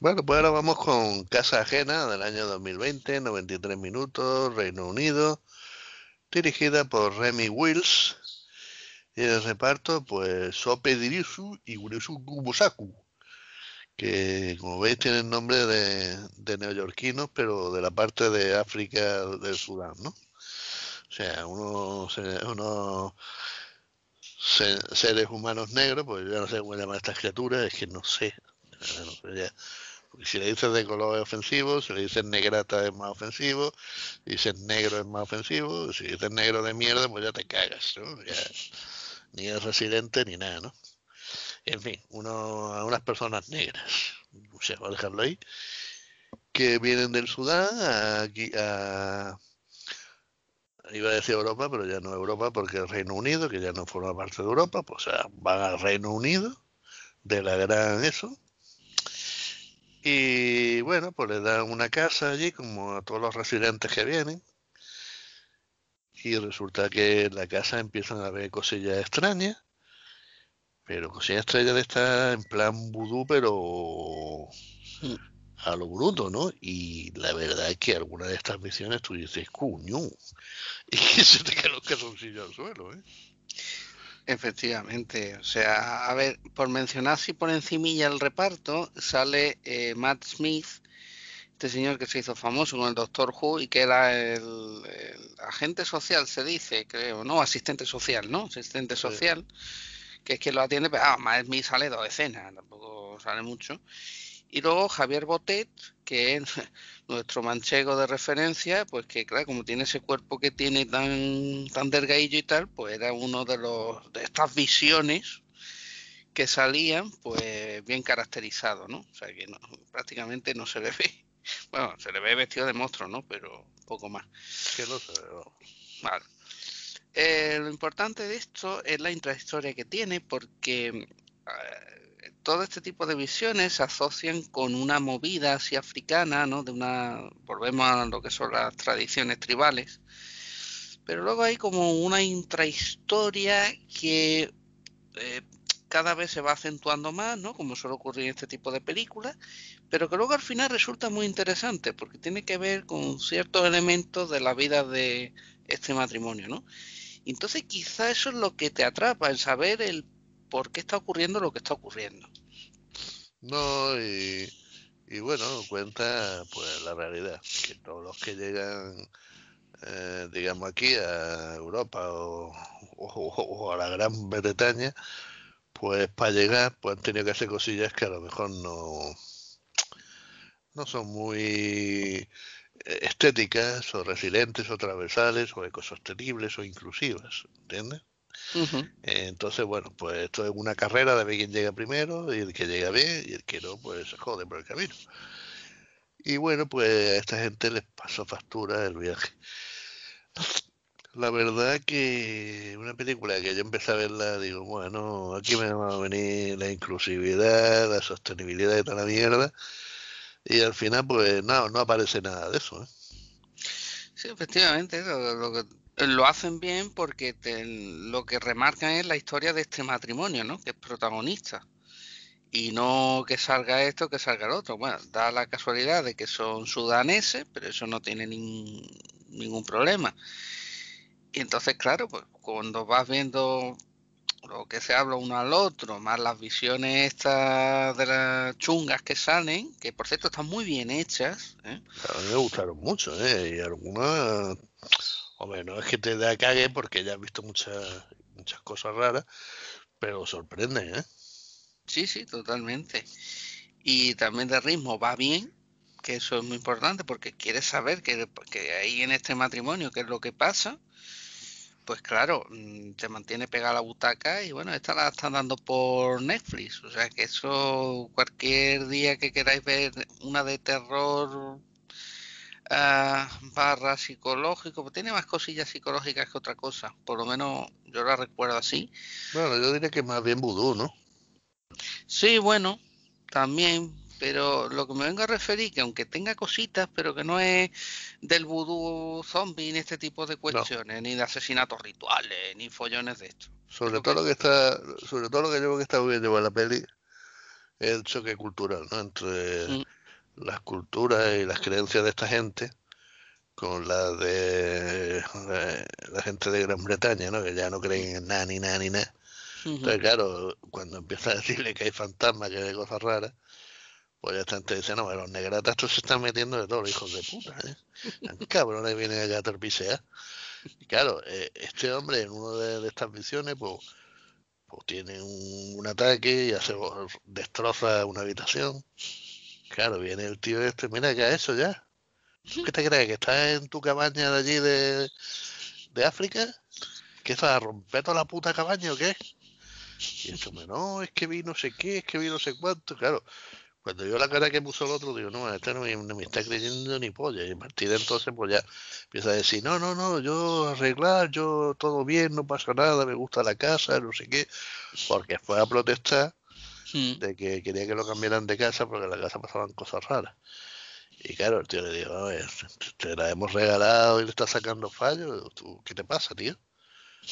Bueno, pues ahora vamos con Casa Ajena del año 2020, 93 minutos, Reino Unido, dirigida por Remy Wills. Y en el reparto, pues Sope Dirisu y Urizu Kubusaku que como veis tienen nombre de, de neoyorquinos, pero de la parte de África del Sudán, ¿no? O sea, uno, unos seres humanos negros, pues yo no sé cómo llamar a estas criaturas, es que no sé, si le dices de color es ofensivo, si le dices negrata es más ofensivo, si dices negro es más ofensivo, si dices negro de mierda, pues ya te cagas, ni es residente ni nada, ¿no? En fin, uno, a unas personas negras, o sea, voy a dejarlo ahí, que vienen del Sudán a, aquí, iba a decir Europa, pero ya no Europa porque el Reino Unido, que ya no forma parte de Europa, pues van al Reino Unido, de la gran eso, y bueno, pues le dan una casa allí, como a todos los residentes que vienen. Y resulta que en la casa empiezan a ver cosillas extrañas. Pero cosillas extrañas de estar en plan vudú, pero a lo bruto, ¿no? Y la verdad es que alguna de estas misiones tú dices, cuño, y que se te caen los calzoncillos al suelo, ¿eh? Efectivamente, o sea, a ver, por mencionar si por encimilla el reparto, sale eh, Matt Smith, este señor que se hizo famoso con el Doctor Who y que era el, agente social, se dice, creo, ¿no? Asistente social, ¿no? Asistente social, que es quien lo atiende, pero ah, Matt Smith sale dos escenas, tampoco sale mucho. Y luego Javier Botet, que es nuestro manchego de referencia, pues que claro, como tiene ese cuerpo que tiene tan, tan delgadillo y tal, pues era uno de los de estas visiones que salían, pues bien caracterizado, ¿no? O sea que prácticamente no se le ve. Bueno, se le ve vestido de monstruo, ¿no? Pero poco más. Que eh, lo importante de esto es la intrahistoria que tiene, porque eh, todo este tipo de visiones se asocian con una movida así africana, ¿no? De una, volvemos a lo que son las tradiciones tribales. Pero luego hay como una intrahistoria que eh, cada vez se va acentuando más, ¿no? Como suele ocurrir en este tipo de películas, pero que luego al final resulta muy interesante porque tiene que ver con ciertos elementos de la vida de este matrimonio, ¿no? Entonces quizá eso es lo que te atrapa, el saber el por qué está ocurriendo lo que está ocurriendo. No, y, bueno, cuenta pues la realidad, que todos los que llegan, eh, digamos, aquí a Europa o, a la Gran Bretaña, pues para llegar, pues han tenido que hacer cosillas que a lo mejor no, no son muy eh, estéticas o resilientes o transversales o ecosostenibles o inclusivas, ¿entiendes? Entonces, bueno, pues esto es una carrera de ver quién llega primero y el que llega bien y el que no, pues se jode por el camino. Y bueno, pues a esta gente les pasó factura el viaje. La verdad que una película que yo empecé a verla, digo, bueno, aquí me va a venir la inclusividad, la sostenibilidad y toda la mierda. Y al final, pues no, no aparece nada de eso. ¿eh? Sí, efectivamente, lo que lo hacen bien porque lo que remarcan es la historia de este matrimonio, ¿no? Que es protagonista. Y no que salga esto, que salga el otro. Bueno, da la casualidad de que son sudaneses, pero eso no tiene ningún problema. Y entonces, claro, pues cuando vas viendo lo que se habla uno al otro, más las visiones estas de las chungas que salen, que por cierto están muy bien hechas. ¿eh? A mí me gustaron mucho, ¿eh? Y algunas que te da cague porque ya has visto muchas, muchas cosas raras, pero sorprende, ¿eh? Sí, sí, totalmente. Y también de ritmo va bien, que eso es muy importante porque quieres saber que, que ahí en este matrimonio qué es lo que pasa. Pues claro, mm, te mantiene pegada la butaca y bueno, esta la están dando por Netflix. O sea que eso, cualquier día que queráis ver una de terror Ah, barra psicológico, tiene más cosillas psicológicas que otra cosa, por lo menos yo la recuerdo así. Bueno, yo diría que más bien vudú, ¿no? Sí, bueno, también, pero lo que me vengo a referir, que aunque tenga cositas, pero que no es del vudú zombie ni este tipo de cuestiones, ni de asesinatos rituales, ni follones de esto. Sobre todo lo que está, sobre todo lo que yo creo que está bien llevar la peli, el choque cultural, ¿no? Entre mm las culturas y las creencias de esta gente con la de eh, la, gente de Gran Bretaña, ¿no? que ya no creen en nada ni nada ni nada. Entonces, claro, cuando empieza a decirle que hay fantasmas, que hay cosas raras, pues ya esta gente dice, no, los negratas estos se están metiendo de todo, hijos de puta, ¿eh? Cabrones vienen allá a torpicear. Y claro, eh, este hombre en una de, estas visiones, pues, pues tiene un, un, ataque y hace, destroza una habitación Claro, viene el tío este, mira ya eso ya. ¿Qué te crees? ¿Que estás en tu cabaña de allí de, de África? ¿Que estás a romper toda la puta cabaña o qué? Y eso me, no, es que vi no sé qué, es que vi no sé cuánto. Claro, cuando yo la cara que puso el otro, digo, no, este no me, no me está creyendo ni polla. Y a partir de entonces, pues ya empieza a decir, no, no, no, yo arreglar, yo todo bien, no pasa nada, me gusta la casa, no sé qué. Porque fue a protestar Hmm. de que quería que lo cambiaran de casa porque en la casa pasaban cosas raras. Y claro, el tío le dijo, a ver, te la hemos regalado y le estás sacando fallos, ¿qué te pasa, tío?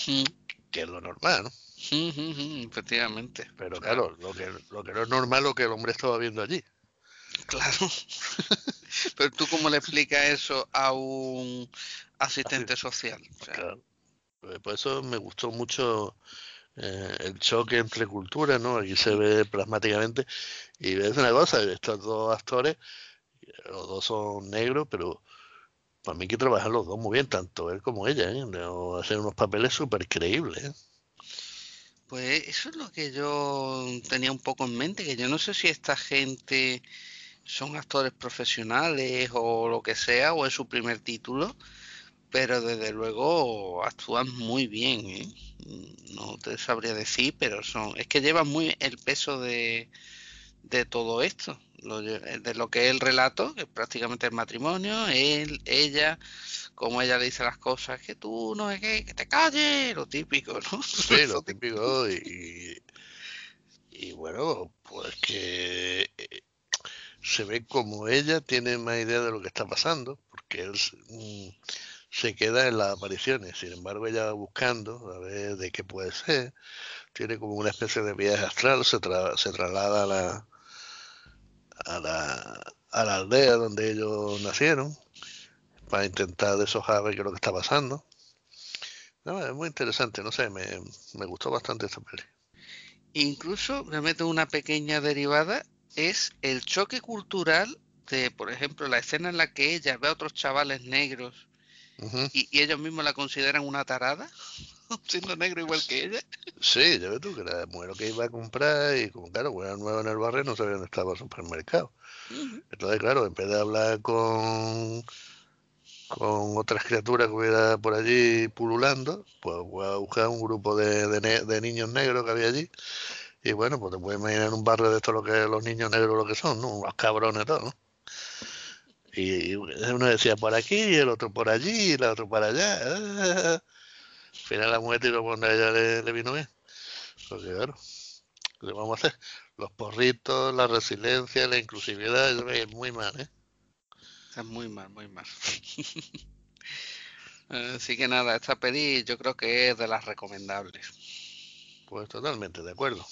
Hmm. Que es lo normal, hmm, efectivamente. Pero claro, lo, que, lo que no es normal es lo que el hombre estaba viendo allí. Claro. Pero tú cómo le explicas eso a un asistente social. claro. Por pues, pues eso me gustó mucho eh, el choque entre culturas, ¿no? Aquí se ve plasmáticamente. Y ves una cosa, estos dos actores, los dos son negros, pero para mí que trabajan los dos muy bien, tanto él como ella, ¿eh? hacer unos papeles súper creíbles. ¿eh? Pues eso es lo que yo tenía un poco en mente, que yo no sé si esta gente son actores profesionales o lo que sea, o es su primer título, pero desde luego actúan muy bien. ¿eh? No te sabría decir, pero son. Es que llevan muy el peso de, de todo esto, de lo que es el relato, que es prácticamente el matrimonio, él, ella, como ella le dice las cosas, que tú no es que, te calles, lo típico, ¿no? Sí, lo típico, y, y bueno, pues que eh, se ve como ella tiene más idea de lo que está pasando, porque él mm, se queda en las apariciones. Sin embargo, ella va buscando a ver de qué puede ser. Tiene como una especie de viaje astral, se, traslada a la, a, la, aldea donde ellos nacieron para intentar deshojar ver qué es lo que está pasando. es muy interesante, no sé, me, gustó bastante esta peli. Incluso, me meto una pequeña derivada, es el choque cultural de, por ejemplo, la escena en la que ella ve a otros chavales negros y, ellos mismos la consideran una tarada, siendo negro igual que ella. Sí, ya ves tú, que la mujer que iba a comprar y como claro, era nuevo en el barrio, no sabía dónde estaba el supermercado. Entonces, claro, en vez de hablar con con otras criaturas que hubiera por allí pululando, pues voy a buscar un grupo de, de, niños negros que había allí. Y bueno, pues te puedes imaginar un barrio de esto lo que los niños negros lo que son, ¿no? Unos cabrones todos, ¿no? Y uno decía por aquí, y el otro por allí, y el otro para allá. Ah, al final la mujer tiró por donde ella le, vino bien. Porque claro, vamos a hacer? Los porritos, la resiliencia, la inclusividad, es muy mal, ¿eh? Es muy mal, muy mal. Así que nada, esta peli yo creo que es de las recomendables. Pues totalmente de acuerdo.